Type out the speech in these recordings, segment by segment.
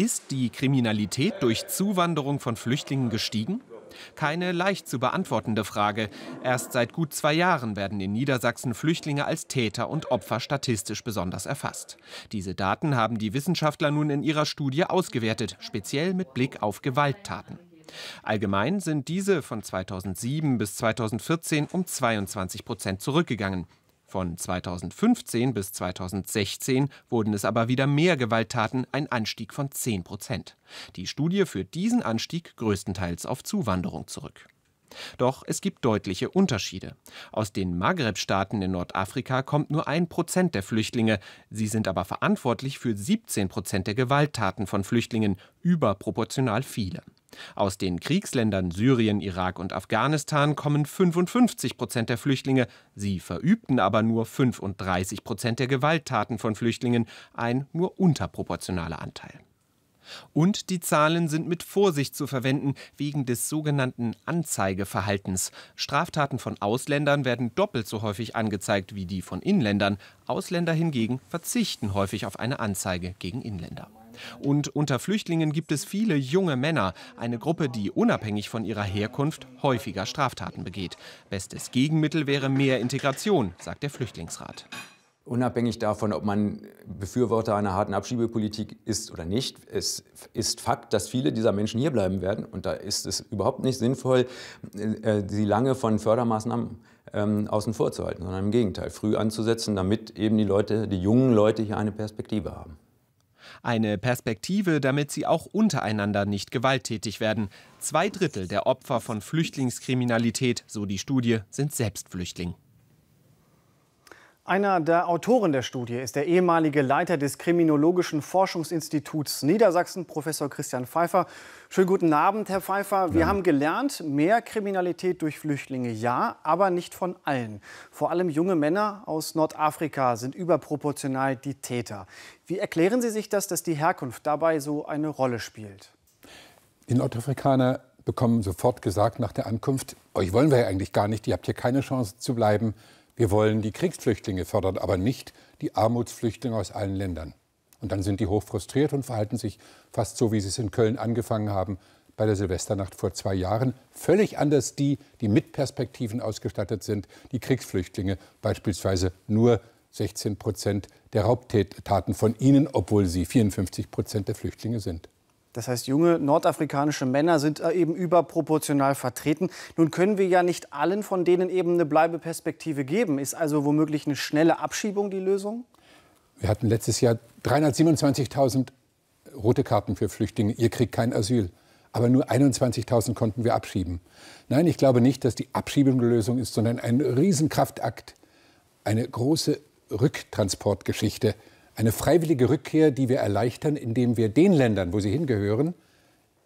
Ist die Kriminalität durch Zuwanderung von Flüchtlingen gestiegen? Keine leicht zu beantwortende Frage. Erst seit gut zwei Jahren werden in Niedersachsen Flüchtlinge als Täter und Opfer statistisch besonders erfasst. Diese Daten haben die Wissenschaftler nun in ihrer Studie ausgewertet, speziell mit Blick auf Gewalttaten. Allgemein sind diese von 2007 bis 2014 um 22 Prozent zurückgegangen. Von 2015 bis 2016 wurden es aber wieder mehr Gewalttaten, ein Anstieg von 10 Prozent. Die Studie führt diesen Anstieg größtenteils auf Zuwanderung zurück. Doch es gibt deutliche Unterschiede. Aus den Maghreb-Staaten in Nordafrika kommt nur ein Prozent der Flüchtlinge. Sie sind aber verantwortlich für 17 Prozent der Gewalttaten von Flüchtlingen, überproportional viele. Aus den Kriegsländern Syrien, Irak und Afghanistan kommen 55 Prozent der Flüchtlinge. Sie verübten aber nur 35 Prozent der Gewalttaten von Flüchtlingen, ein nur unterproportionaler Anteil. Und die Zahlen sind mit Vorsicht zu verwenden wegen des sogenannten Anzeigeverhaltens. Straftaten von Ausländern werden doppelt so häufig angezeigt wie die von Inländern. Ausländer hingegen verzichten häufig auf eine Anzeige gegen Inländer. Und unter Flüchtlingen gibt es viele junge Männer, eine Gruppe, die unabhängig von ihrer Herkunft häufiger Straftaten begeht. Bestes Gegenmittel wäre mehr Integration, sagt der Flüchtlingsrat. Unabhängig davon, ob man Befürworter einer harten Abschiebepolitik ist oder nicht, es ist Fakt, dass viele dieser Menschen hierbleiben werden. Und da ist es überhaupt nicht sinnvoll, äh, äh, sie lange von Fördermaßnahmen ähm, außen vor zu halten, sondern im Gegenteil, früh anzusetzen, damit eben die Leute, die jungen Leute hier eine Perspektive haben. Eine Perspektive, damit sie auch untereinander nicht gewalttätig werden. Zwei Drittel der Opfer von Flüchtlingskriminalität, so die Studie, sind selbst einer der Autoren der Studie ist der ehemalige Leiter des Kriminologischen Forschungsinstituts Niedersachsen, Professor Christian Pfeiffer. Schönen guten Abend, Herr Pfeiffer. Wir ja. haben gelernt, mehr Kriminalität durch Flüchtlinge ja, aber nicht von allen. Vor allem junge Männer aus Nordafrika sind überproportional die Täter. Wie erklären Sie sich das, dass die Herkunft dabei so eine Rolle spielt? Die Nordafrikaner bekommen sofort gesagt nach der Ankunft, euch wollen wir ja eigentlich gar nicht, ihr habt hier keine Chance zu bleiben wir wollen die Kriegsflüchtlinge fördern, aber nicht die Armutsflüchtlinge aus allen Ländern. Und dann sind die hochfrustriert und verhalten sich fast so, wie sie es in Köln angefangen haben bei der Silvesternacht vor zwei Jahren. Völlig anders die, die mit Perspektiven ausgestattet sind, die Kriegsflüchtlinge, beispielsweise nur 16 Prozent der Raubtaten von ihnen, obwohl sie 54 Prozent der Flüchtlinge sind. Das heißt, junge nordafrikanische Männer sind äh, eben überproportional vertreten. Nun können wir ja nicht allen von denen eben eine Bleibeperspektive geben. Ist also womöglich eine schnelle Abschiebung die Lösung? Wir hatten letztes Jahr 327.000 rote Karten für Flüchtlinge. Ihr kriegt kein Asyl. Aber nur 21.000 konnten wir abschieben. Nein, ich glaube nicht, dass die Abschiebung die Lösung ist, sondern ein Riesenkraftakt. Eine große Rücktransportgeschichte eine freiwillige Rückkehr, die wir erleichtern, indem wir den Ländern, wo sie hingehören,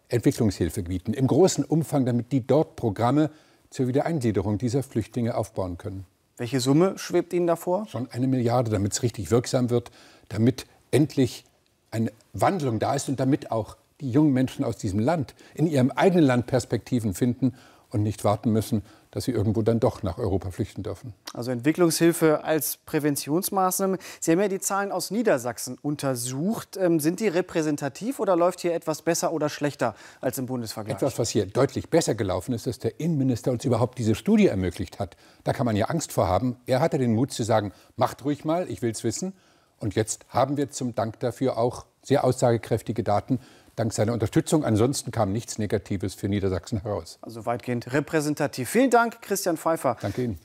Entwicklungshilfe bieten, im großen Umfang, damit die dort Programme zur Wiedereingliederung dieser Flüchtlinge aufbauen können. Welche Summe schwebt Ihnen davor? Schon eine Milliarde, damit es richtig wirksam wird, damit endlich eine Wandlung da ist und damit auch die jungen Menschen aus diesem Land in ihrem eigenen Land Perspektiven finden und nicht warten müssen, dass sie irgendwo dann doch nach Europa flüchten dürfen. Also Entwicklungshilfe als Präventionsmaßnahme. Sie haben ja die Zahlen aus Niedersachsen untersucht. Ähm, sind die repräsentativ oder läuft hier etwas besser oder schlechter als im Bundesvergleich? Etwas, was hier deutlich besser gelaufen ist, dass der Innenminister uns überhaupt diese Studie ermöglicht hat. Da kann man ja Angst vor haben. Er hatte den Mut zu sagen, macht ruhig mal, ich will es wissen. Und jetzt haben wir zum Dank dafür auch sehr aussagekräftige Daten, dank seiner Unterstützung. Ansonsten kam nichts Negatives für Niedersachsen heraus. Also weitgehend repräsentativ. Vielen Dank, Christian Pfeiffer. Danke Ihnen.